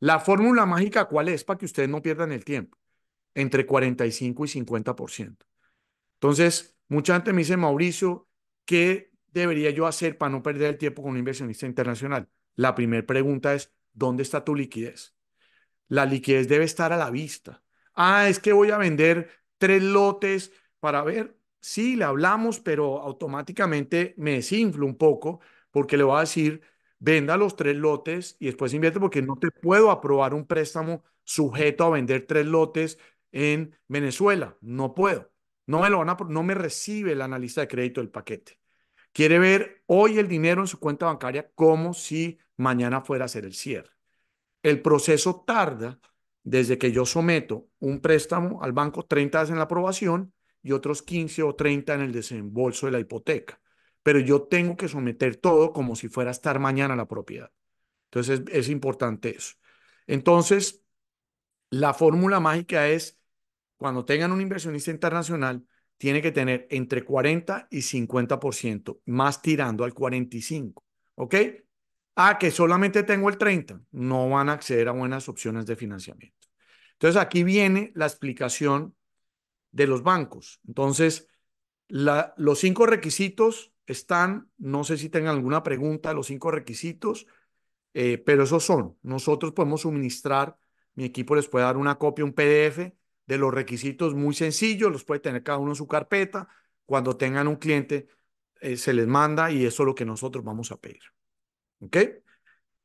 La fórmula mágica, ¿cuál es? Para que ustedes no pierdan el tiempo. Entre 45 y 50%. Entonces, mucha gente me dice, Mauricio, ¿qué debería yo hacer para no perder el tiempo con un inversionista internacional? La primera pregunta es, ¿dónde está tu liquidez? La liquidez debe estar a la vista. Ah, es que voy a vender tres lotes para ver. Sí, le hablamos, pero automáticamente me desinflo un poco porque le voy a decir, venda los tres lotes y después invierte porque no te puedo aprobar un préstamo sujeto a vender tres lotes en Venezuela. No puedo. No me, lo van a, no me recibe el analista de crédito del paquete. Quiere ver hoy el dinero en su cuenta bancaria como si mañana fuera a ser el cierre. El proceso tarda desde que yo someto un préstamo al banco 30 días en la aprobación y otros 15 o 30 en el desembolso de la hipoteca pero yo tengo que someter todo como si fuera a estar mañana la propiedad. Entonces es, importante eso. Entonces, la fórmula mágica es, cuando tengan un inversionista internacional, tiene que tener entre 40 y 50%, más tirando al 45%, ¿ok? Ah, que solamente tengo el 30%, no van a acceder a buenas opciones de financiamiento. Entonces, aquí viene la explicación de los bancos. Entonces, la, los cinco requisitos están. No sé si tengan alguna pregunta los cinco requisitos, eh, pero esos son. Nosotros podemos suministrar, mi equipo les puede dar una copia, un PDF de los requisitos muy sencillos, los puede tener cada uno en su carpeta. Cuando tengan un cliente, eh, se les manda y eso es lo que nosotros vamos a pedir. ¿Ok?